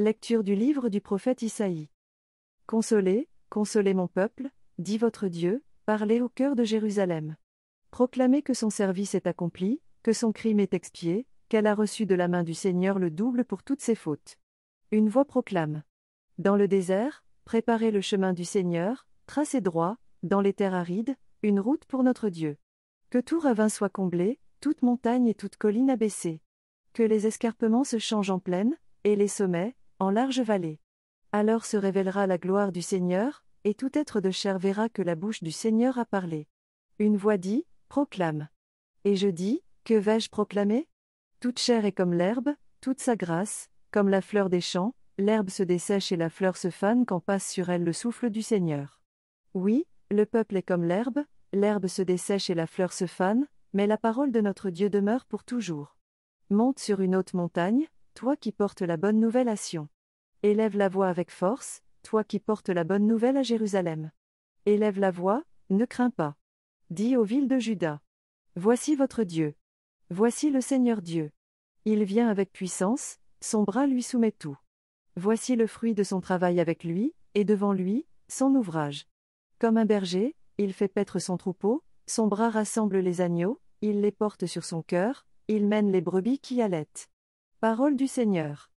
Lecture du livre du prophète Isaïe. Consolez, consolez mon peuple, dit votre Dieu, parlez au cœur de Jérusalem. Proclamez que son service est accompli, que son crime est expié, qu'elle a reçu de la main du Seigneur le double pour toutes ses fautes. Une voix proclame. Dans le désert, préparez le chemin du Seigneur, tracez droit, dans les terres arides, une route pour notre Dieu. Que tout ravin soit comblé, toute montagne et toute colline abaissée. Que les escarpements se changent en plaine, et les sommets, en large vallée. Alors se révélera la gloire du Seigneur, et tout être de chair verra que la bouche du Seigneur a parlé. Une voix dit, Proclame. Et je dis, Que vais-je proclamer Toute chair est comme l'herbe, toute sa grâce, comme la fleur des champs, l'herbe se dessèche et la fleur se fane quand passe sur elle le souffle du Seigneur. Oui, le peuple est comme l'herbe, l'herbe se dessèche et la fleur se fane, mais la parole de notre Dieu demeure pour toujours. Monte sur une haute montagne, toi qui portes la bonne nouvelle à Sion. Élève la voix avec force, toi qui portes la bonne nouvelle à Jérusalem. Élève la voix, ne crains pas. Dis aux villes de Juda. Voici votre Dieu. Voici le Seigneur Dieu. Il vient avec puissance, son bras lui soumet tout. Voici le fruit de son travail avec lui, et devant lui, son ouvrage. Comme un berger, il fait paître son troupeau, son bras rassemble les agneaux, il les porte sur son cœur, il mène les brebis qui allaitent. Parole du Seigneur.